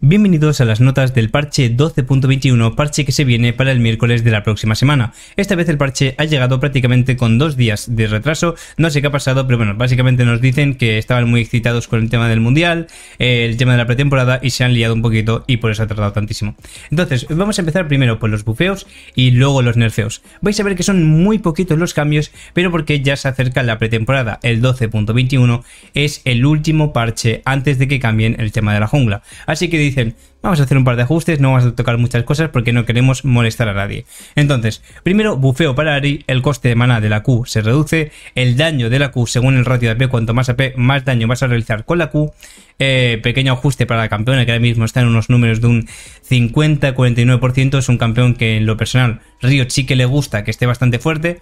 Bienvenidos a las notas del parche 12.21, parche que se viene para el miércoles de la próxima semana. Esta vez el parche ha llegado prácticamente con dos días de retraso, no sé qué ha pasado, pero bueno, básicamente nos dicen que estaban muy excitados con el tema del mundial, el tema de la pretemporada y se han liado un poquito y por eso ha tardado tantísimo. Entonces, vamos a empezar primero por los bufeos y luego los nerfeos. Vais a ver que son muy poquitos los cambios, pero porque ya se acerca la pretemporada, el 12.21 es el último parche antes de que cambien el tema de la jungla. Así que dicen, vamos a hacer un par de ajustes, no vamos a tocar muchas cosas porque no queremos molestar a nadie. Entonces, primero, bufeo para Ari, el coste de mana de la Q se reduce, el daño de la Q según el ratio de AP, cuanto más AP, más daño vas a realizar con la Q. Eh, pequeño ajuste para la campeona que ahora mismo está en unos números de un 50-49%, es un campeón que en lo personal río sí que le gusta, que esté bastante fuerte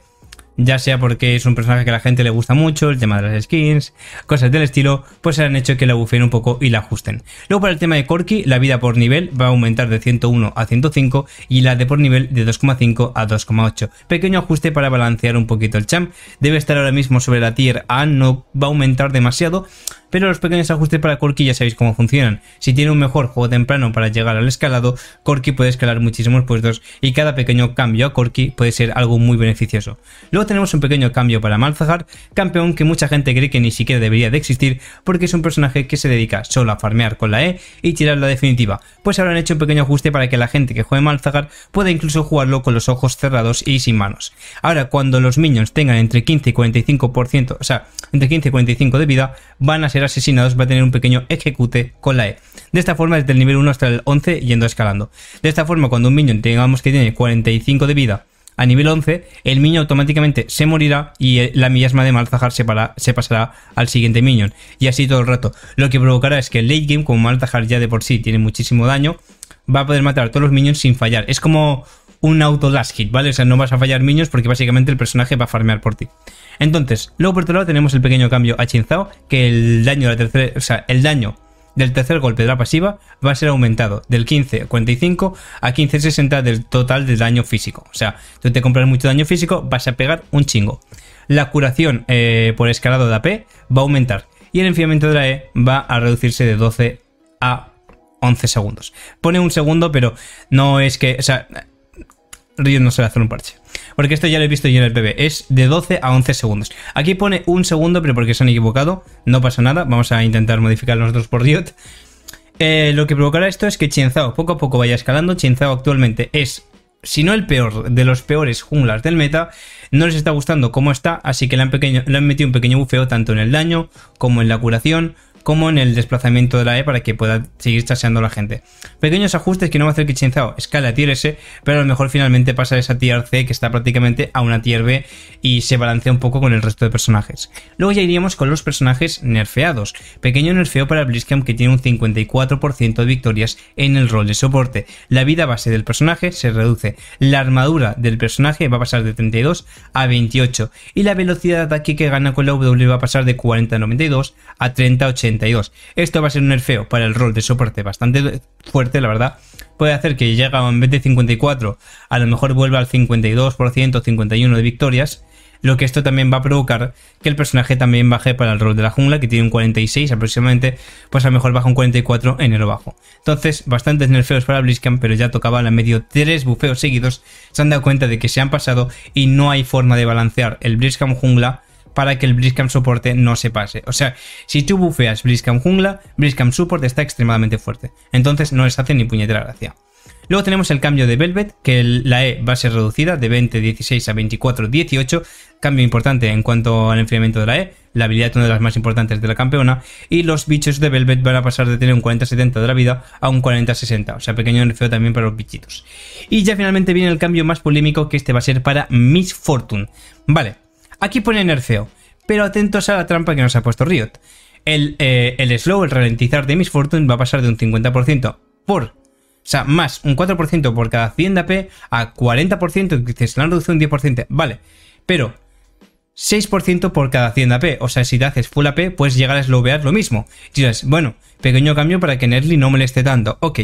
ya sea porque es un personaje que a la gente le gusta mucho, el tema de las skins, cosas del estilo, pues se han hecho que la bufen un poco y la ajusten. Luego para el tema de Corky, la vida por nivel va a aumentar de 101 a 105 y la de por nivel de 2,5 a 2,8. Pequeño ajuste para balancear un poquito el champ, debe estar ahora mismo sobre la tier A, no va a aumentar demasiado, pero los pequeños ajustes para Corki ya sabéis cómo funcionan. Si tiene un mejor juego temprano para llegar al escalado, Corki puede escalar muchísimos puestos y cada pequeño cambio a Corki puede ser algo muy beneficioso. Luego tenemos un pequeño cambio para Malzahar, campeón que mucha gente cree que ni siquiera debería de existir porque es un personaje que se dedica solo a farmear con la E y tirar la definitiva, pues ahora han hecho un pequeño ajuste para que la gente que juegue Malzahar pueda incluso jugarlo con los ojos cerrados y sin manos. Ahora cuando los minions tengan entre 15 y 45%, o sea, entre 15 y 45 de vida, van a ser asesinados va a tener un pequeño ejecute con la E. De esta forma, desde el nivel 1 hasta el 11, yendo escalando. De esta forma, cuando un minion tengamos que tiene 45 de vida a nivel 11, el minion automáticamente se morirá y eh, la miasma de Malzahar se, pasará al siguiente minion. Y así todo el rato. Lo que provocará es que el late game, como Malzahar ya de por sí tiene muchísimo daño, va a poder matar a todos los minions sin fallar. Es como un auto last hit, ¿vale? O sea, no vas a fallar niños, porque básicamente el personaje va a farmear por ti. Entonces, luego por otro lado tenemos el pequeño cambio a Chinzao, que el daño, de tercera, o sea, el daño del tercer golpe de la pasiva va a ser aumentado del 15.45 a 15.60 del total del daño físico. O sea, tú te compras mucho daño físico, vas a pegar un chingo. La curación eh, por escalado de AP va a aumentar y el enfriamiento de la E va a reducirse de 12 a 11 segundos. Pone un segundo, pero no es que, o sea, va a hacer un parche. Porque esto ya lo he visto yo en el PB, es de 12 a 11 segundos. Aquí pone un segundo, pero porque se han equivocado, no pasa nada, vamos a intentar modificar nosotros por Riot. Eh, lo que provocará esto es que Chienzao poco a poco vaya escalando. Chienzao actualmente es, si no el peor, de los peores junglas del meta. No les está gustando cómo está, así que le han metido un pequeño bufeo tanto en el daño como en la curación, como en el desplazamiento de la E para que pueda seguir chaseando a la gente. Pequeños ajustes que no va a hacer que Chinzao escala a tier S, pero a lo mejor finalmente pasa esa tier C que está prácticamente a una tier B y se balancea un poco con el resto de personajes. Luego ya iríamos con los personajes nerfeados. Pequeño nerfeo para Blizzcam que tiene un 54% de victorias en el rol de soporte. La vida base del personaje se reduce. La armadura del personaje va a pasar de 32 a 28 y la velocidad de ataque que gana con la W va a pasar de 40 a 92 a 30 80 esto va a ser un nerfeo para el rol de soporte bastante fuerte, la verdad. Puede hacer que llegue en vez de 54, a lo mejor vuelva al 52%, 51% de victorias. Lo que esto también va a provocar que el personaje también baje para el rol de la jungla, que tiene un 46 aproximadamente, pues a lo mejor baja un 44 en el bajo. Entonces, bastantes nerfeos para briscam pero ya tocaba la medio tres bufeos seguidos. Se han dado cuenta de que se han pasado y no hay forma de balancear el briscam jungla para que el Briskam soporte no se pase. O sea, si tú bufeas Briskam jungla, Briskam support está extremadamente fuerte. Entonces no les hace ni puñetera gracia. Luego tenemos el cambio de Velvet, que la E va a ser reducida de 20, 16 a 24, 18. Cambio importante en cuanto al enfriamiento de la E, la habilidad es una de las más importantes de la campeona. Y los bichos de Velvet van a pasar de tener un 40-70 de la vida a un 40-60. O sea, pequeño nerfeo también para los bichitos. Y ya finalmente viene el cambio más polémico, que este va a ser para Miss Fortune. Vale, Aquí pone nerfeo, pero atentos a la trampa que nos ha puesto Riot. El, eh, slow, el ralentizar de Miss Fortune va a pasar de un 50% por, o sea, más un 4% por cada 100 AP a 40%, dices, la han reducido un 10%, vale, pero 6% por cada 100 AP. O sea, si te haces full AP, puedes llegar a slowear lo mismo. Y dices, bueno, pequeño cambio para que Nerly no esté dando, Ok.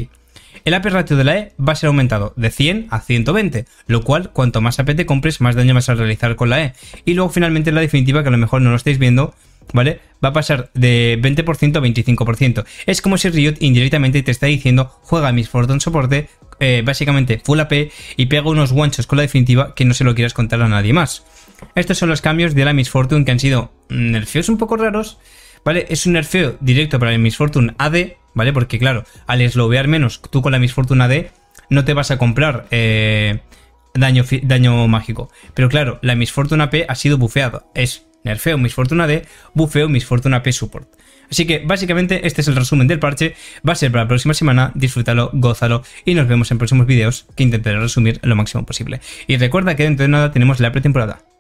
El AP ratio de la E va a ser aumentado de 100 a 120, lo cual cuanto más AP te compres, más daño vas a realizar con la E. Y luego finalmente la definitiva, que a lo mejor no lo estáis viendo, ¿vale? Va a pasar de 20% a 25%. Es como si Riot indirectamente te está diciendo, juega Miss Fortune soporte, eh, básicamente full AP, y pega unos guanchos con la definitiva que no se lo quieras contar a nadie más. Estos son los cambios de la Miss Fortune que han sido nerfeos un poco raros, ¿vale? Es un nerfeo directo para la Miss Fortune AD, ¿vale? Porque claro, al eslovear menos, tú con la misfortuna D, no te vas a comprar eh, daño, daño mágico. Pero claro, la misfortuna P ha sido bufeada. Es nerfeo misfortuna D, bufeo misfortuna P support. Así que básicamente este es el resumen del parche, va a ser para la próxima semana, disfrútalo, gózalo y nos vemos en próximos vídeos que intentaré resumir lo máximo posible. Y recuerda que dentro de nada tenemos la pretemporada,